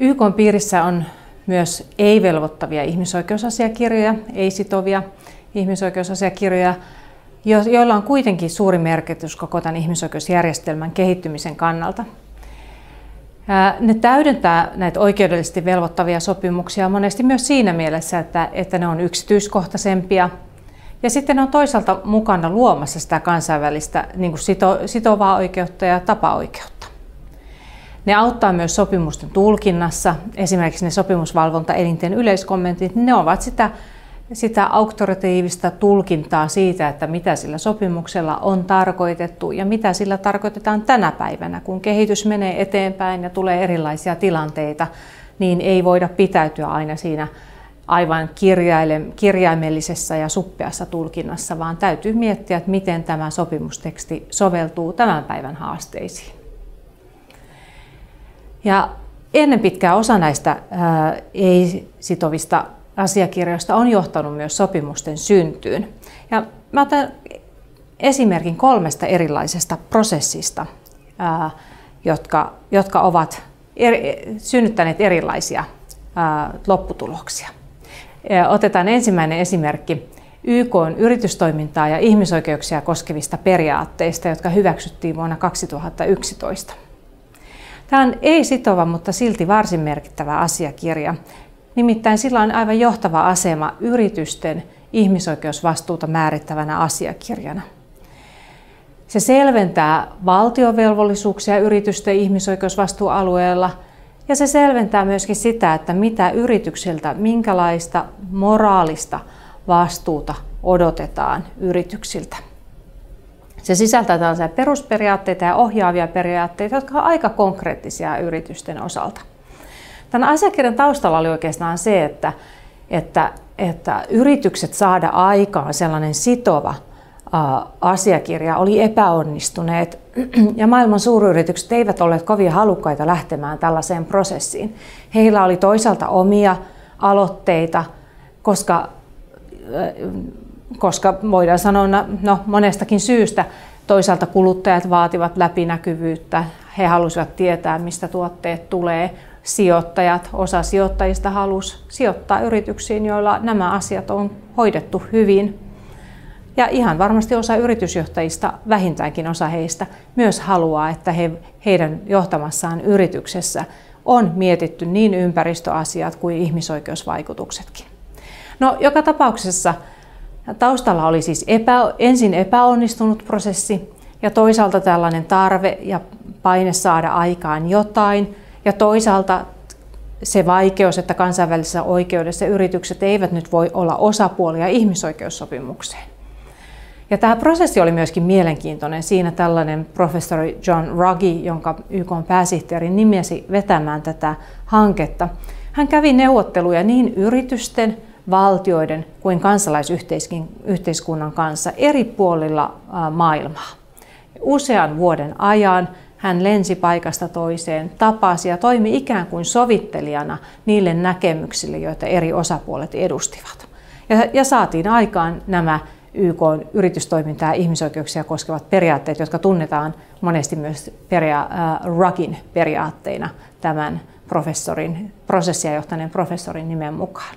YK piirissä on myös ei-velvoittavia ihmisoikeusasiakirjoja, ei-sitovia ihmisoikeusasiakirjoja, joilla on kuitenkin suuri merkitys koko tämän ihmisoikeusjärjestelmän kehittymisen kannalta. Ne täydentää näitä oikeudellisesti velvoittavia sopimuksia monesti myös siinä mielessä, että, että ne on yksityiskohtaisempia. Ja sitten ne on toisaalta mukana luomassa sitä kansainvälistä niin kuin sito, sitovaa oikeutta ja tapaoikeutta. Ne auttaa myös sopimusten tulkinnassa, esimerkiksi ne sopimusvalvontaelinten yleiskommentit, ne ovat sitä, sitä auktoritatiivista tulkintaa siitä, että mitä sillä sopimuksella on tarkoitettu ja mitä sillä tarkoitetaan tänä päivänä, kun kehitys menee eteenpäin ja tulee erilaisia tilanteita, niin ei voida pitäytyä aina siinä aivan kirjaimellisessa ja suppeassa tulkinnassa, vaan täytyy miettiä, että miten tämä sopimusteksti soveltuu tämän päivän haasteisiin. Ja ennen pitkää osa näistä äh, ei-sitovista asiakirjoista on johtanut myös sopimusten syntyyn. Ja mä otan esimerkin kolmesta erilaisesta prosessista, ää, äh, jotka, jotka ovat eri, synnyttäneet erilaisia ää, äh, lopputuloksia. Otetaan ensimmäinen esimerkki YK on yritystoimintaa ja ihmisoikeuksia koskevista periaatteista, jotka hyväksyttiin vuonna 2011. Tämä on ei-sitova, mutta silti varsin merkittävä asiakirja. Nimittäin sillä on aivan johtava asema yritysten ihmisoikeusvastuuta määrittävänä asiakirjana. Se selventää valtiovelvollisuuksia yritysten ihmisoikeusvastuualueella ja se selventää myöskin sitä, että mitä yrityksiltä, minkälaista moraalista vastuuta odotetaan yrityksiltä. Se sisältää tällaisia perusperiaatteita ja ohjaavia periaatteita, jotka ovat aika konkreettisia yritysten osalta. Tämän asiakirjan taustalla oli oikeastaan se, että, että, että yritykset saada aikaan sellainen sitova asiakirja oli epäonnistuneet ja maailman suuryritykset eivät olleet kovin halukkaita lähtemään tällaiseen prosessiin. Heillä oli toisaalta omia aloitteita, koska koska voidaan sanoa no, monestakin syystä. Toisaalta kuluttajat vaativat läpinäkyvyyttä, he halusivat tietää, mistä tuotteet tulee. Sijoittajat, osa sijoittajista halusi sijoittaa yrityksiin, joilla nämä asiat on hoidettu hyvin. Ja ihan varmasti osa yritysjohtajista, vähintäänkin osa heistä, myös haluaa, että he, heidän johtamassaan yrityksessä on mietitty niin ympäristöasiat kuin ihmisoikeusvaikutuksetkin. No, joka tapauksessa Taustalla oli siis epä, ensin epäonnistunut prosessi ja toisaalta tällainen tarve ja paine saada aikaan jotain ja toisaalta se vaikeus, että kansainvälisessä oikeudessa yritykset eivät nyt voi olla osapuolia ihmisoikeussopimukseen. Ja tämä prosessi oli myöskin mielenkiintoinen. Siinä tällainen professori John Ruggie, jonka YK pääsihteeri nimesi vetämään tätä hanketta, hän kävi neuvotteluja niin yritysten valtioiden kuin kansalaisyhteiskunnan kanssa eri puolilla maailmaa. Usean vuoden ajan hän lensi paikasta toiseen, tapasi ja toimi ikään kuin sovittelijana niille näkemyksille, joita eri osapuolet edustivat. Ja, ja saatiin aikaan nämä YK yritystoimintaa ja ihmisoikeuksia koskevat periaatteet, jotka tunnetaan monesti myös peria, äh, periaatteina tämän professorin, prosessia johtaneen professorin nimen mukaan.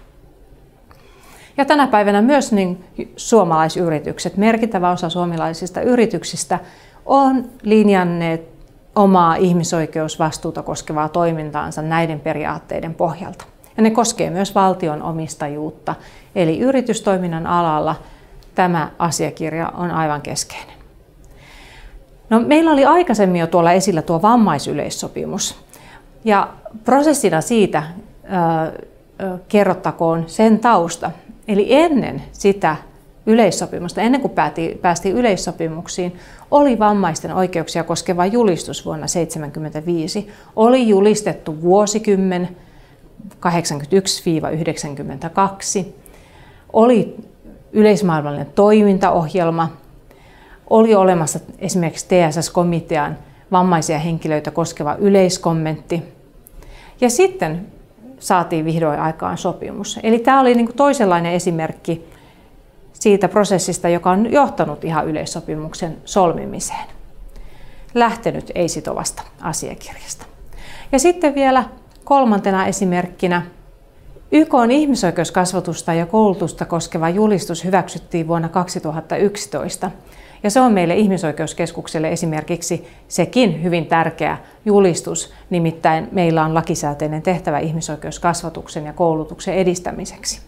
Ja tänä päivänä myös niin suomalaisyritykset, merkittävä osa suomalaisista yrityksistä on linjanneet omaa ihmisoikeusvastuuta koskevaa toimintaansa näiden periaatteiden pohjalta. Ja ne koskee myös valtion omistajuutta, eli yritystoiminnan alalla tämä asiakirja on aivan keskeinen. No, meillä oli aikaisemmin jo tuolla esillä tuo vammaisyleissopimus. Ja prosessina siitä äh, kerrottakoon sen tausta, Eli ennen sitä yleissopimusta, ennen kuin päästiin yleissopimuksiin, oli vammaisten oikeuksia koskeva julistus vuonna 1975. Oli julistettu vuosikymmen 81-92. Oli yleismaailmallinen toimintaohjelma. Oli olemassa esimerkiksi TSS-komitean vammaisia henkilöitä koskeva yleiskommentti. Ja sitten saatiin vihdoin aikaan sopimus. Eli tämä oli niin kuin toisenlainen esimerkki siitä prosessista, joka on johtanut ihan yleissopimuksen solmimiseen. Lähtenyt ei-sitovasta asiakirjasta. Ja sitten vielä kolmantena esimerkkinä YK on ihmisoikeuskasvatusta ja koulutusta koskeva julistus hyväksyttiin vuonna 2011. Ja se on meille ihmisoikeuskeskukselle esimerkiksi sekin hyvin tärkeä julistus, nimittäin meillä on lakisääteinen tehtävä ihmisoikeuskasvatuksen ja koulutuksen edistämiseksi.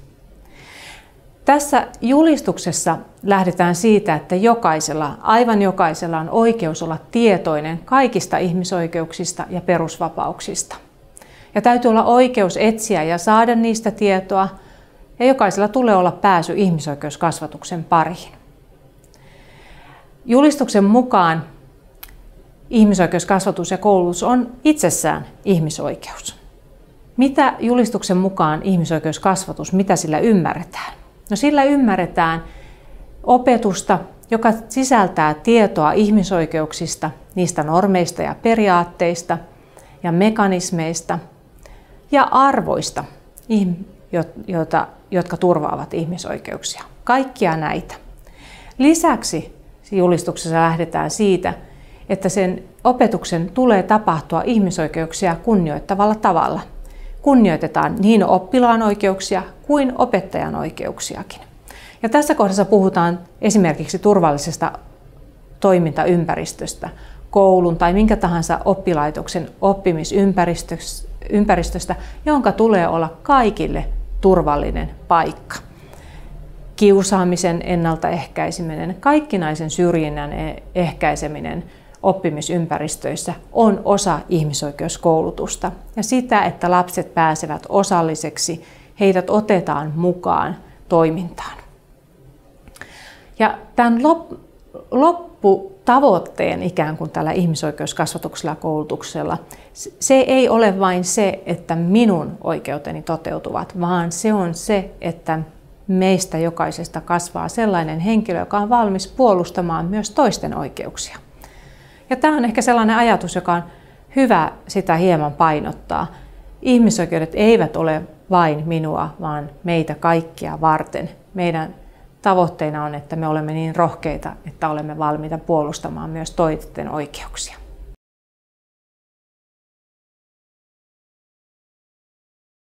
Tässä julistuksessa lähdetään siitä, että jokaisella, aivan jokaisella on oikeus olla tietoinen kaikista ihmisoikeuksista ja perusvapauksista. Ja täytyy olla oikeus etsiä ja saada niistä tietoa, ja jokaisella tulee olla pääsy ihmisoikeuskasvatuksen pariin. Julistuksen mukaan ihmisoikeuskasvatus ja koulutus on itsessään ihmisoikeus. Mitä julistuksen mukaan ihmisoikeuskasvatus, mitä sillä ymmärretään? No sillä ymmärretään opetusta, joka sisältää tietoa ihmisoikeuksista, niistä normeista ja periaatteista ja mekanismeista ja arvoista, jotka turvaavat ihmisoikeuksia. Kaikkia näitä. Lisäksi julistuksessa lähdetään siitä, että sen opetuksen tulee tapahtua ihmisoikeuksia kunnioittavalla tavalla. Kunnioitetaan niin oppilaan oikeuksia kuin opettajan oikeuksiakin. Ja tässä kohdassa puhutaan esimerkiksi turvallisesta toimintaympäristöstä, koulun tai minkä tahansa oppilaitoksen oppimisympäristöstä, jonka tulee olla kaikille turvallinen paikka kiusaamisen ennaltaehkäiseminen, kaikkinaisen syrjinnän e- ehkäiseminen oppimisympäristöissä on osa ihmisoikeuskoulutusta ja sitä, että lapset pääsevät osalliseksi, heidät otetaan mukaan toimintaan. Ja tämän lopputavoitteen ikään kuin tällä ihmisoikeuskasvatuksella ja koulutuksella, se ei ole vain se, että minun oikeuteni toteutuvat, vaan se on se, että meistä jokaisesta kasvaa sellainen henkilö, joka on valmis puolustamaan myös toisten oikeuksia. Ja tämä on ehkä sellainen ajatus, joka on hyvä sitä hieman painottaa. Ihmisoikeudet eivät ole vain minua, vaan meitä kaikkia varten. Meidän tavoitteena on, että me olemme niin rohkeita, että olemme valmiita puolustamaan myös toisten oikeuksia.